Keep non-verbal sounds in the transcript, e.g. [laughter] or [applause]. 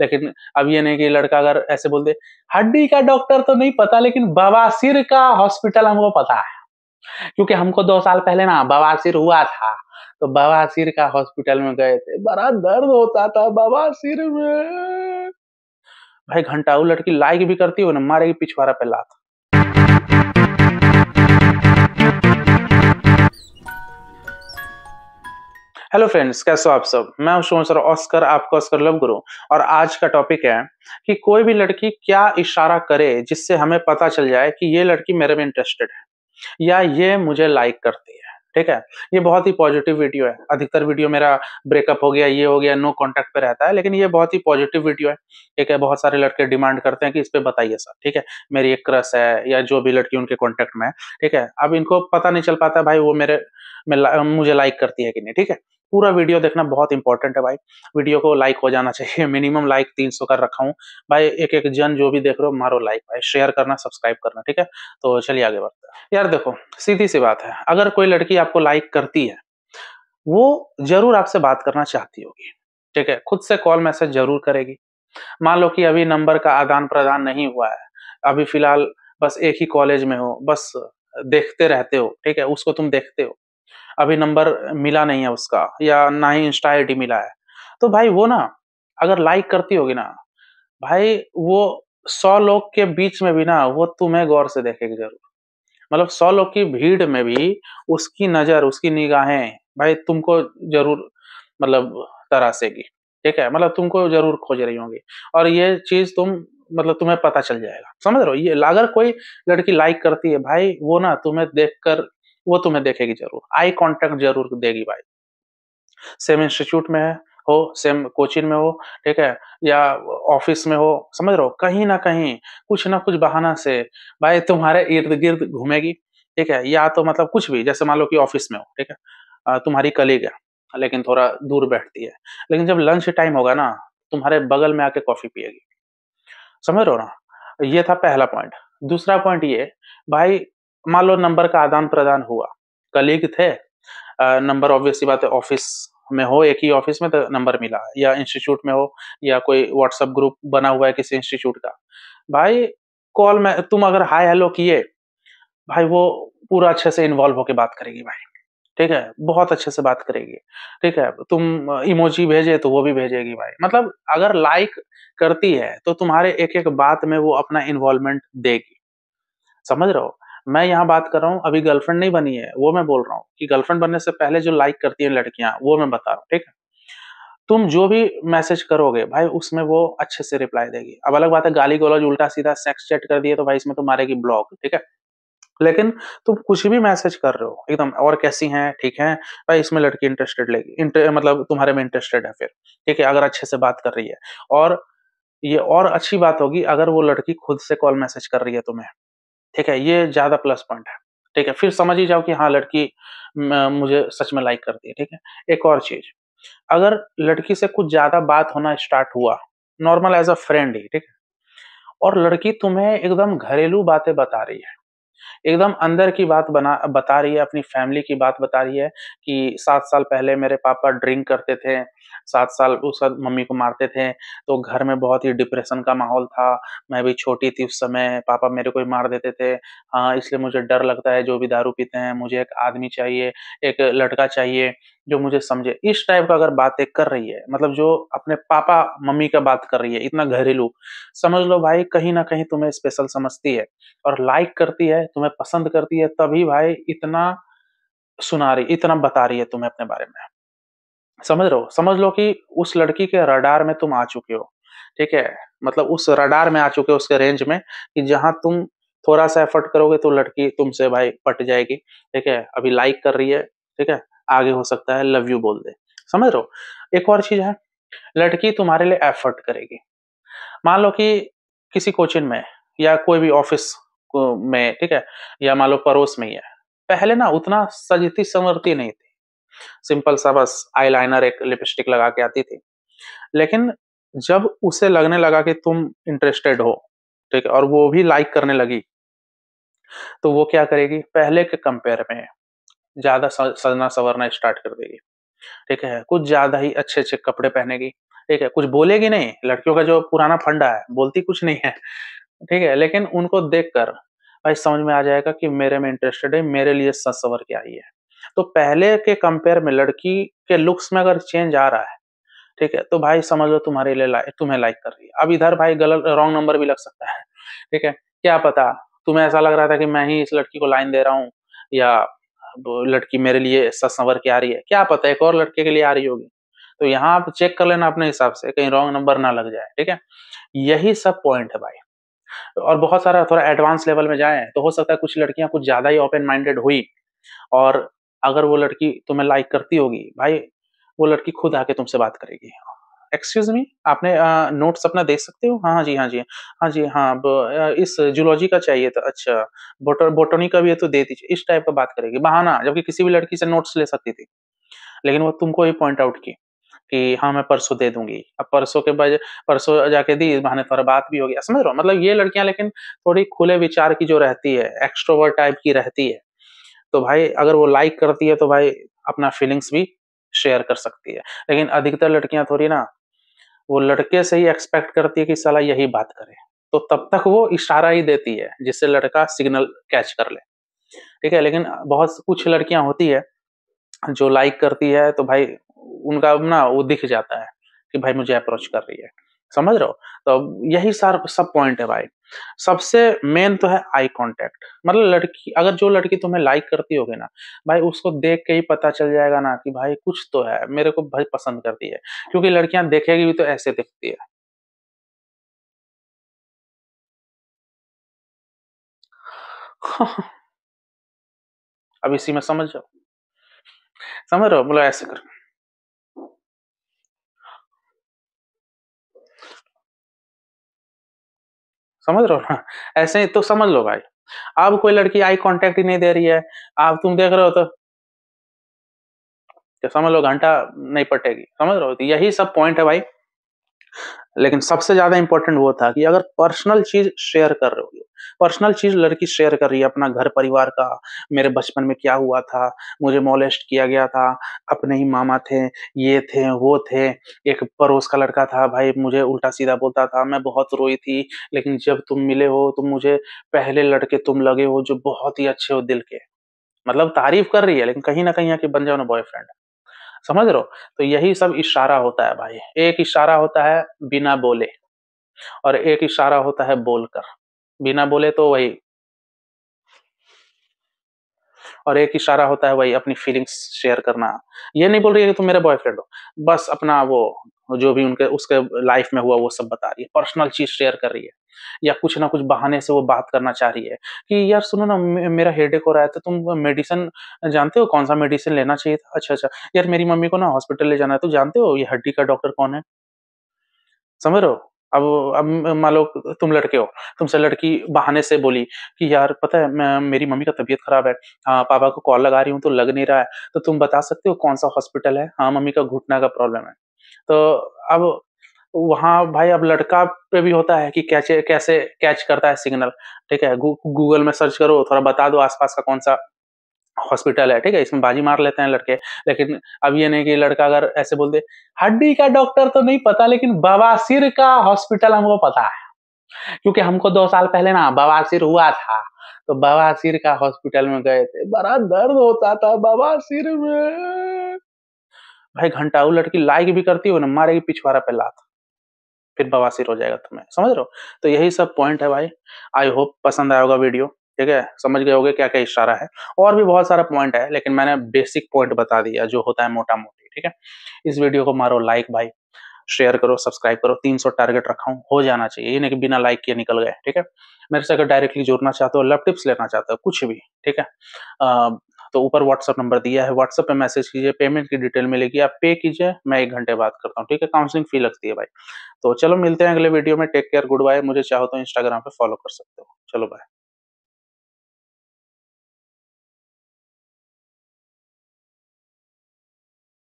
लेकिन अब ये नहीं कि लड़का अगर ऐसे बोल दे हड्डी का डॉक्टर तो नहीं पता लेकिन बवासीर का हॉस्पिटल हमको पता है क्योंकि हमको दो साल पहले ना बवासीर हुआ था तो बवासीर का हॉस्पिटल में गए थे बड़ा दर्द होता था बवासीर में भाई घंटा वो लड़की लाइक भी करती हो ना मारेगी पिछवाड़ा पे लात हेलो फ्रेंड्स कैसे हो आप सब मैं हूं सर ऑस्कर आपका ऑस्कर लव गुरु और आज का टॉपिक है कि कोई भी लड़की क्या इशारा करे जिससे हमें पता चल जाए कि ये लड़की मेरे में इंटरेस्टेड है या ये मुझे लाइक करती है ठीक है ये बहुत ही पॉजिटिव वीडियो है अधिकतर वीडियो मेरा ब्रेकअप हो गया ये हो गया नो कॉन्टैक्ट पे रहता है लेकिन ये बहुत ही पॉजिटिव वीडियो है ठीक है बहुत सारे लड़के डिमांड करते हैं कि इस पर बताइए सर ठीक है मेरी एक क्रस है या जो भी लड़की उनके कॉन्टैक्ट में है ठीक है अब इनको पता नहीं चल पाता भाई वो मेरे मुझे लाइक करती है कि नहीं ठीक है पूरा वीडियो देखना बहुत इंपॉर्टेंट है भाई वीडियो को लाइक हो जाना चाहिए मिनिमम लाइक 300 कर रखा हूँ भाई एक एक जन जो भी देख रहे हो मारो लाइक भाई शेयर करना सब्सक्राइब करना ठीक है तो चलिए आगे बढ़ते हैं यार देखो सीधी सी बात है अगर कोई लड़की आपको लाइक करती है वो जरूर आपसे बात करना चाहती होगी ठीक है खुद से कॉल मैसेज जरूर करेगी मान लो कि अभी नंबर का आदान प्रदान नहीं हुआ है अभी फिलहाल बस एक ही कॉलेज में हो बस देखते रहते हो ठीक है उसको तुम देखते हो अभी नंबर मिला नहीं है उसका या ना ही इंस्टा आई मिला है तो भाई वो ना अगर लाइक करती होगी ना भाई वो सौ लोग के बीच में भी ना वो तुम्हें गौर से देखेगी जरूर मतलब सौ लोग की भीड़ में भी उसकी नजर उसकी निगाहें भाई तुमको जरूर मतलब तरासेगी ठीक है मतलब तुमको जरूर खोज रही होंगी और ये चीज तुम मतलब तुम्हें पता चल जाएगा समझ रहे हो ये अगर कोई लड़की लाइक करती है भाई वो ना तुम्हें देखकर वो तुम्हें देखेगी जरूर आई कॉन्टेक्ट जरूर देगी भाई सेम इंस्टीट्यूट में है हो सेम कोचिंग में हो ठीक है या ऑफिस में हो समझ रहे हो कहीं ना कहीं कुछ ना कुछ बहाना से भाई तुम्हारे इर्द गिर्द घूमेगी ठीक है या तो मतलब कुछ भी जैसे मान लो कि ऑफिस में हो ठीक है तुम्हारी कलीग है लेकिन थोड़ा दूर बैठती है लेकिन जब लंच टाइम होगा ना तुम्हारे बगल में आके कॉफी पिएगी समझ रहे हो ना ये था पहला पॉइंट दूसरा पॉइंट ये भाई मान लो नंबर का आदान प्रदान हुआ कलीग थे नंबर ऑब्वियसली बात है ऑफिस में हो एक ही ऑफिस में तो नंबर मिला या इंस्टीट्यूट में हो या कोई व्हाट्सएप ग्रुप बना हुआ है किसी इंस्टीट्यूट का भाई कॉल में तुम अगर हाय हेलो किए भाई वो पूरा अच्छे से इन्वॉल्व होके बात करेगी भाई ठीक है बहुत अच्छे से बात करेगी ठीक है तुम इमोजी भेजे तो वो भी भेजेगी भाई मतलब अगर लाइक करती है तो तुम्हारे एक एक बात में वो अपना इन्वॉल्वमेंट देगी समझ रहे हो मैं यहाँ बात कर रहा हूँ अभी गर्लफ्रेंड नहीं बनी है वो मैं बोल रहा हूँ कि गर्लफ्रेंड बनने से पहले जो लाइक करती है लड़कियां वो मैं बता रहा हूँ ठीक है तुम जो भी मैसेज करोगे भाई उसमें वो अच्छे से रिप्लाई देगी अब अलग बात है गाली गोलज उल्टा सीधा सेक्स चैट कर दिए तो भाई इसमें तो मारेगी ब्लॉक ठीक है लेकिन तुम कुछ भी मैसेज कर रहे हो एकदम और कैसी हैं ठीक है भाई इसमें लड़की इंटरेस्टेड लेगी इंटर, मतलब तुम्हारे में इंटरेस्टेड है फिर ठीक है अगर अच्छे से बात कर रही है और ये और अच्छी बात होगी अगर वो लड़की खुद से कॉल मैसेज कर रही है तुम्हें ठीक है ये ज्यादा प्लस पॉइंट है ठीक है फिर समझ ही जाओ कि हाँ लड़की मुझे सच में लाइक करती है ठीक है एक और चीज अगर लड़की से कुछ ज्यादा बात होना स्टार्ट हुआ नॉर्मल एज अ फ्रेंड ही ठीक है और लड़की तुम्हें एकदम घरेलू बातें बता रही है एकदम अंदर की बात बना बता रही है अपनी फैमिली की बात बता रही है कि सात साल पहले मेरे पापा ड्रिंक करते थे सात साल उस मम्मी को मारते थे तो घर में बहुत ही डिप्रेशन का माहौल था मैं भी छोटी थी उस समय पापा मेरे को ही मार देते थे हाँ इसलिए मुझे डर लगता है जो भी दारू पीते हैं मुझे एक आदमी चाहिए एक लड़का चाहिए जो मुझे समझे इस टाइप का अगर बातें कर रही है मतलब जो अपने पापा मम्मी का बात कर रही है इतना घरेलू समझ लो भाई कहीं ना कहीं तुम्हें स्पेशल समझती है और लाइक करती है तुम्हें पसंद करती है तभी भाई इतना सुना रही इतना बता रही है तुम्हें अपने बारे में समझ रहो समझ लो कि उस लड़की के रडार में तुम आ चुके हो ठीक है मतलब उस रडार में आ चुके हो उसके रेंज में कि जहां तुम थोड़ा सा एफर्ट करोगे तो लड़की तुमसे भाई पट जाएगी ठीक है अभी लाइक कर रही है ठीक है आगे हो सकता है लव यू बोल दे समझ रहो एक और चीज है लड़की तुम्हारे लिए एफर्ट करेगी मान लो कि किसी कोचिंग में या कोई भी ऑफिस में ठीक है या मान लो पड़ोस में ही है पहले ना उतना सजती संवरती नहीं थी सिंपल सा बस आईलाइनर एक लिपस्टिक लगा के आती थी लेकिन जब उसे लगने लगा कि तुम इंटरेस्टेड हो ठीक है और वो भी लाइक करने लगी तो वो क्या करेगी पहले के कंपेयर में ज्यादा सजना संवरना स्टार्ट कर देगी ठीक है कुछ ज्यादा ही अच्छे अच्छे कपड़े पहनेगी ठीक है कुछ बोलेगी नहीं लड़कियों का जो पुराना फंडा है बोलती कुछ नहीं है ठीक है लेकिन उनको देखकर भाई समझ में आ जाएगा कि मेरे में इंटरेस्टेड है मेरे लिए ससवर क्या ही है तो पहले के कंपेयर में लड़की के लुक्स में अगर चेंज आ रहा है ठीक है तो भाई समझ लो तुम्हारे लिए लाइक तुम्हें लाइक कर रही है अब इधर भाई गलत रॉन्ग नंबर भी लग सकता है ठीक है क्या पता तुम्हें ऐसा लग रहा था कि मैं ही इस लड़की को लाइन दे रहा हूँ या लड़की मेरे लिए ससवर के आ रही है क्या पता एक और लड़के के लिए आ रही होगी तो यहाँ आप चेक कर लेना अपने हिसाब से कहीं रॉन्ग नंबर ना लग जाए ठीक है यही सब पॉइंट है भाई और बहुत सारा थोड़ा एडवांस लेवल में जाए तो हो सकता है कुछ लड़कियां कुछ ज़्यादा ही ओपन माइंडेड हुई और अगर वो लड़की तुम्हें लाइक करती होगी भाई वो लड़की खुद आके तुमसे बात करेगी एक्सक्यूज मी आपने नोट्स अपना देख सकते हो हाँ, हाँ जी हाँ जी हाँ जी हाँ इस जूलॉजी का चाहिए था अच्छा बोटो, बोटोनी का भी है तो दे दीजिए इस टाइप का बात करेगी बहाना जबकि किसी भी लड़की से नोट्स ले सकती थी लेकिन वो तुमको ही पॉइंट आउट की कि हाँ मैं परसों दे दूंगी अब परसों के बजे परसों जाके दी इस बहाने थोड़ा बात भी होगी समझ रहा हूँ मतलब ये लड़कियां लेकिन थोड़ी खुले विचार की जो रहती है एक्स्ट्रोवर्ट टाइप की रहती है तो भाई अगर वो लाइक करती है तो भाई अपना फीलिंग्स भी शेयर कर सकती है लेकिन अधिकतर लड़कियां थोड़ी ना वो लड़के से ही एक्सपेक्ट करती है कि सलाह यही बात करे तो तब तक वो इशारा ही देती है जिससे लड़का सिग्नल कैच कर ले ठीक है लेकिन बहुत कुछ लड़कियां होती है जो लाइक करती है तो भाई उनका ना वो दिख जाता है कि भाई मुझे अप्रोच कर रही है समझ रहे हो तो यही सार सब पॉइंट है भाई सबसे मेन तो है आई कांटेक्ट मतलब लड़की अगर जो लड़की तुम्हें लाइक करती होगी ना भाई उसको देख के ही पता चल जाएगा ना कि भाई कुछ तो है मेरे को भाई पसंद करती है क्योंकि लड़कियां देखेगी भी तो ऐसे दिखती है [laughs] अब इसी में समझ जाओ समझ रहे हो बोलो ऐसे करो समझ रहे हो ना ऐसे ही तो समझ लो भाई अब कोई लड़की आई कांटेक्ट ही नहीं दे रही है आप तुम देख रहे हो तो, तो समझ लो घंटा नहीं पटेगी समझ रहे हो तो यही सब पॉइंट है भाई लेकिन सबसे ज्यादा इंपॉर्टेंट वो था कि अगर पर्सनल चीज शेयर कर रहे हो पर्सनल चीज लड़की शेयर कर रही है अपना घर परिवार का मेरे बचपन में क्या हुआ था मुझे मोलेस्ट किया गया था अपने ही मामा थे ये थे वो थे एक पड़ोस का लड़का था भाई मुझे उल्टा सीधा बोलता था मैं बहुत रोई थी लेकिन जब तुम मिले हो तो मुझे पहले लड़के तुम लगे हो जो बहुत ही अच्छे हो दिल के मतलब तारीफ कर रही है लेकिन कहीं ना कहीं यहाँ के बन जाओ ना बॉयफ्रेंड समझ रहे हो तो यही सब इशारा होता है भाई एक इशारा होता है बिना बोले और एक इशारा होता है बोलकर बिना बोले तो वही और एक इशारा होता है वही अपनी फीलिंग्स शेयर करना ये नहीं बोल रही है कि तुम मेरे बॉयफ्रेंड हो बस अपना वो जो भी उनके उसके लाइफ में हुआ वो सब बता रही है पर्सनल चीज शेयर कर रही है या कुछ ना कुछ बहाने से वो बात करना चाह रही है कि यार सुनो ना मेरा हेड हो रहा है तो तुम मेडिसिन जानते हो कौन सा मेडिसिन लेना चाहिए था अच्छा अच्छा यार मेरी मम्मी को ना हॉस्पिटल ले जाना है तो जानते हो ये हड्डी का डॉक्टर कौन है समझ रहे हो अब अब मान लो तुम लड़के हो तुमसे लड़की बहाने से बोली कि यार पता है मैं मेरी मम्मी का तबीयत खराब है हाँ पापा को कॉल लगा रही हूँ तो लग नहीं रहा है तो तुम बता सकते हो कौन सा हॉस्पिटल है हाँ मम्मी का घुटना का प्रॉब्लम है तो अब तो वहाँ भाई अब लड़का पे भी होता है कि कैसे कैसे कैच करता है सिग्नल ठीक है गू, गूगल में सर्च करो थोड़ा बता दो आसपास का कौन सा हॉस्पिटल है ठीक है इसमें बाजी मार लेते हैं लड़के लेकिन अब ये नहीं कि लड़का अगर ऐसे बोल दे हड्डी का डॉक्टर तो नहीं पता लेकिन बवासीर का हॉस्पिटल हमको पता है क्योंकि हमको दो साल पहले ना बवासीर हुआ था तो बवासीर का हॉस्पिटल में गए थे बड़ा दर्द होता था बवासीर में भाई घंटा वो लड़की लाइक भी करती हो ना मारेगी पिछवाड़ा पे लात फिर बवासीर हो जाएगा तुम्हें समझ रहे हो तो यही सब पॉइंट है भाई आई होप पसंद आया होगा वीडियो ठीक है समझ गए होगे क्या क्या इशारा है और भी बहुत सारा पॉइंट है लेकिन मैंने बेसिक पॉइंट बता दिया जो होता है मोटा मोटी ठीक है इस वीडियो को मारो लाइक भाई शेयर करो सब्सक्राइब करो 300 टारगेट रखा हूँ हो जाना चाहिए ये नहीं कि बिना लाइक किए निकल गए ठीक है मेरे से अगर डायरेक्टली जुड़ना चाहते हो लैप टिप्स लेना चाहते हो कुछ भी ठीक है तो ऊपर व्हाट्सअप नंबर दिया है व्हाट्सअप पे मैसेज कीजिए पेमेंट की डिटेल मिलेगी आप पे कीजिए मैं एक घंटे बात करता हूँ ठीक है काउंसलिंग फी लगती है भाई तो चलो मिलते हैं अगले वीडियो में टेक केयर गुड बाय मुझे चाहो तो इंस्टाग्राम पे फॉलो कर सकते हो चलो बाय